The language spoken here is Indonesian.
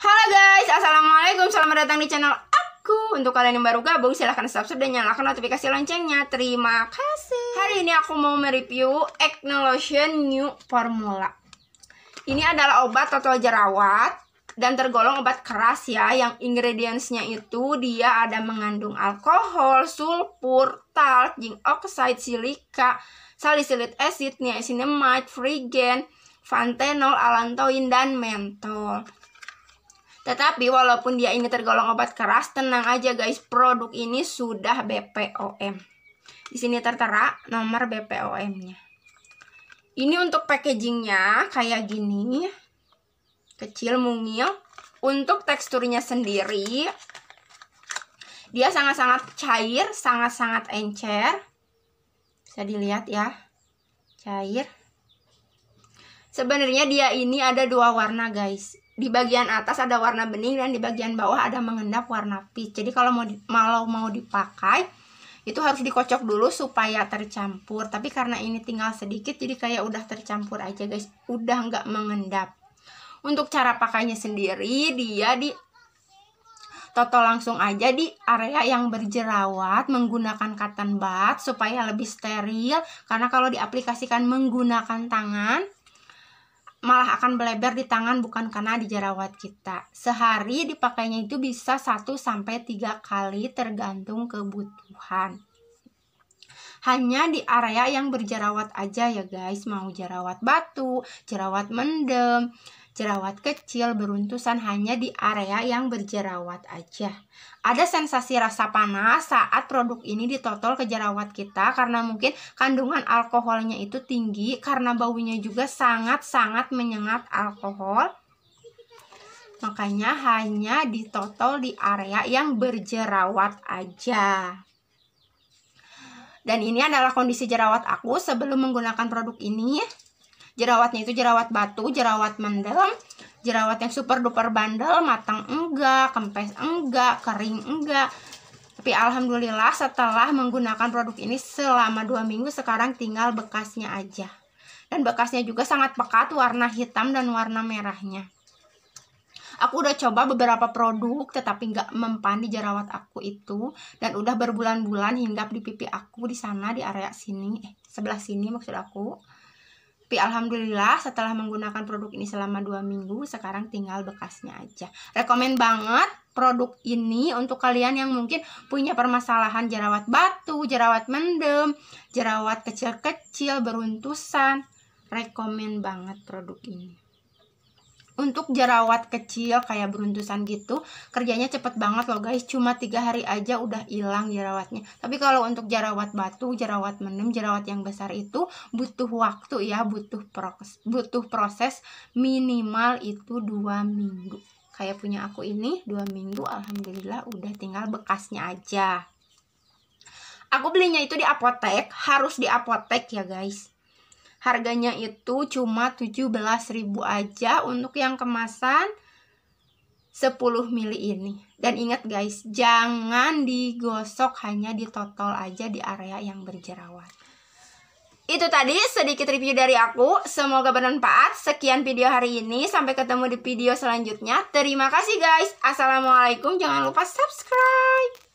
Halo guys, Assalamualaikum, selamat datang di channel aku Untuk kalian yang baru gabung, silahkan subscribe dan nyalakan notifikasi loncengnya Terima kasih Hari ini aku mau mereview Acne Lotion New Formula Ini adalah obat atau jerawat dan tergolong obat keras ya yang ingredientsnya itu dia ada mengandung alkohol, sulfur, talc, zinc oxide, silika, salicylic acid, niacinamide, frigen, fantenol, alantoin dan mentol. Tetapi walaupun dia ini tergolong obat keras, tenang aja guys, produk ini sudah BPOM. Di sini tertera nomor BPOM-nya. Ini untuk packagingnya kayak gini, kecil mungil. Untuk teksturnya sendiri, dia sangat-sangat cair, sangat-sangat encer. Bisa dilihat ya, cair. Sebenarnya dia ini ada dua warna guys di bagian atas ada warna bening dan di bagian bawah ada mengendap warna peach. Jadi kalau mau malau mau dipakai itu harus dikocok dulu supaya tercampur. Tapi karena ini tinggal sedikit jadi kayak udah tercampur aja guys. Udah nggak mengendap. Untuk cara pakainya sendiri dia di Toto langsung aja di area yang berjerawat menggunakan cotton bud supaya lebih steril karena kalau diaplikasikan menggunakan tangan malah akan beleber di tangan bukan karena di jerawat kita. Sehari dipakainya itu bisa 1 sampai 3 kali tergantung kebutuhan hanya di area yang berjerawat aja ya guys mau jerawat batu jerawat mendem jerawat kecil beruntusan hanya di area yang berjerawat aja. Ada sensasi rasa panas saat produk ini ditotol ke jerawat kita karena mungkin kandungan alkoholnya itu tinggi karena baunya juga sangat-sangat menyengat alkohol. Makanya hanya ditotol di area yang berjerawat aja. Dan ini adalah kondisi jerawat aku sebelum menggunakan produk ini. Jerawatnya itu jerawat batu, jerawat mendel jerawat yang super duper bandel, matang enggak, kempes enggak, kering enggak. Tapi alhamdulillah setelah menggunakan produk ini selama dua minggu sekarang tinggal bekasnya aja. Dan bekasnya juga sangat pekat warna hitam dan warna merahnya. Aku udah coba beberapa produk tetapi nggak mempan di jerawat aku itu dan udah berbulan-bulan hinggap di pipi aku di sana di area sini eh, sebelah sini maksud aku. Tapi alhamdulillah setelah menggunakan produk ini selama dua minggu sekarang tinggal bekasnya aja. Rekomend banget produk ini untuk kalian yang mungkin punya permasalahan jerawat batu, jerawat mendem, jerawat kecil-kecil beruntusan. Rekomend banget produk ini. Untuk jerawat kecil kayak beruntusan gitu, kerjanya cepet banget loh guys. Cuma tiga hari aja udah hilang jerawatnya. Tapi kalau untuk jerawat batu, jerawat menem, jerawat yang besar itu butuh waktu ya, butuh proses, butuh proses minimal itu dua minggu. Kayak punya aku ini dua minggu, alhamdulillah udah tinggal bekasnya aja. Aku belinya itu di apotek, harus di apotek ya guys Harganya itu cuma 17.000 aja untuk yang kemasan 10 mili ini. Dan ingat guys, jangan digosok hanya ditotol aja di area yang berjerawat. Itu tadi sedikit review dari aku. Semoga bermanfaat. Sekian video hari ini. Sampai ketemu di video selanjutnya. Terima kasih guys. Assalamualaikum. Jangan lupa subscribe.